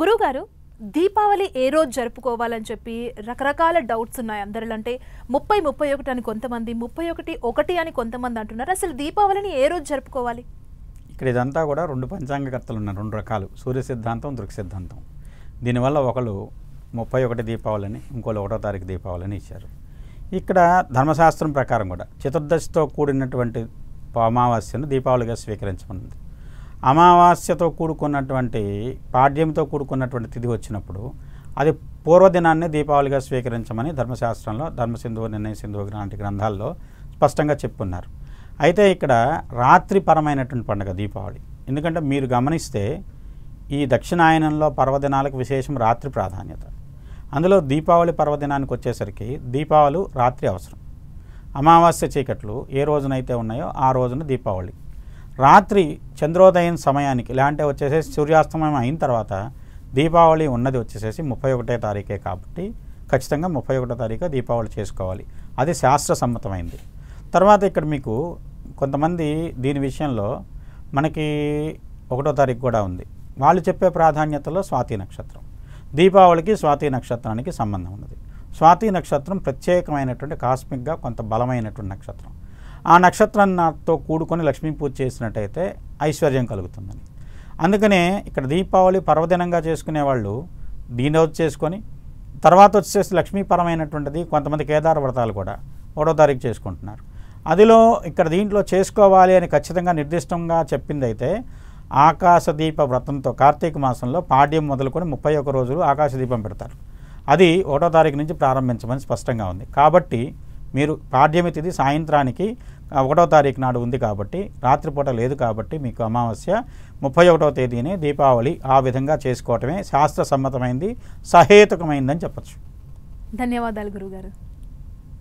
గురువుగారు దీపావళి ఏ రోజు జరుపుకోవాలని చెప్పి రకరకాల డౌట్స్ ఉన్నాయి అందరిలో అంటే ముప్పై ముప్పై ఒకటి అని కొంతమంది ముప్పై ఒకటి ఒకటి అని కొంతమంది అంటున్నారు అసలు దీపావళిని ఏ రోజు జరుపుకోవాలి ఇక్కడ ఇదంతా కూడా రెండు పంచాంగకర్తలు ఉన్నారు రెండు రకాలు సూర్య సిద్ధాంతం దృక్ సిద్ధాంతం దీనివల్ల ఒకళ్ళు ముప్పై ఒకటి దీపావళిని ఇంకోళ్ళు ఒకటో తారీఖు దీపావళిని ఇచ్చారు ఇక్కడ ధర్మశాస్త్రం ప్రకారం కూడా చతుర్దశితో కూడినటువంటి అమావాస్యను దీపావళిగా స్వీకరించబడింది అమావాస్యతో కూడుకున్నటువంటి పాడ్యంతో కూడుకున్నటువంటి తిథి వచ్చినప్పుడు అది పూర్వదినాన్ని దీపావళిగా స్వీకరించమని ధర్మశాస్త్రంలో ధర్మసింధువు నిర్ణయ సింధువు లాంటి గ్రంథాల్లో స్పష్టంగా చెప్పున్నారు అయితే ఇక్కడ రాత్రిపరమైనటువంటి పండుగ దీపావళి ఎందుకంటే మీరు గమనిస్తే ఈ దక్షిణాయనంలో పర్వదినాలకు విశేషం రాత్రి ప్రాధాన్యత అందులో దీపావళి పర్వదినానికి వచ్చేసరికి దీపావళి రాత్రి అవసరం అమావాస్య చీకట్లు ఏ రోజునైతే ఉన్నాయో ఆ రోజున దీపావళి రాత్రి చంద్రోదయం సమయానికి లేదంటే వచ్చేసేసి సూర్యాస్తమయం అయిన తర్వాత దీపావళి ఉన్నది వచ్చేసేసి ముప్పై ఒకటే తారీఖే కాబట్టి ఖచ్చితంగా ముప్పై ఒకటో తారీఖు దీపావళి చేసుకోవాలి అది శాస్త్ర సమ్మతమైంది తర్వాత ఇక్కడ మీకు కొంతమంది దీని విషయంలో మనకి ఒకటో తారీఖు కూడా ఉంది వాళ్ళు చెప్పే ప్రాధాన్యతలో స్వాతి నక్షత్రం దీపావళికి స్వాతి నక్షత్రానికి సంబంధం ఉన్నది స్వాతి నక్షత్రం ప్రత్యేకమైనటువంటి కాస్మిక్గా కొంత బలమైనటువంటి నక్షత్రం ఆ నక్షత్రంతో కూడుకొని లక్ష్మీ పూజ చేసినట్టయితే ఐశ్వర్యం కలుగుతుందని అందుకనే ఇక్కడ దీపావళి పర్వదినంగా చేసుకునే వాళ్ళు దీని రోజు చేసుకొని తర్వాత వచ్చేసి లక్ష్మీపరమైనటువంటిది కొంతమంది కేదార వ్రతాలు కూడా ఒకటో తారీఖు చేసుకుంటున్నారు అదిలో ఇక్కడ దీంట్లో చేసుకోవాలి అని ఖచ్చితంగా నిర్దిష్టంగా చెప్పిందైతే ఆకాశదీప వ్రతంతో కార్తీక మాసంలో పాడ్యం మొదలుకొని ముప్పై ఒక్క రోజులు ఆకాశదీపం పెడతారు అది ఒకటో తారీఖు నుంచి ప్రారంభించమని స్పష్టంగా ఉంది కాబట్టి మీరు పాడ్యమి తిథి సాయంత్రానికి ఒకటో తారీఖు నాడు ఉంది కాబట్టి రాత్రిపూట లేదు కాబట్టి మీకు అమావాస్య ముప్పై ఒకటో తేదీనే దీపావళి ఆ విధంగా చేసుకోవటమే శాస్త్ర సమ్మతమైంది సహేతుకమైందని చెప్పచ్చు ధన్యవాదాలు గురుగారు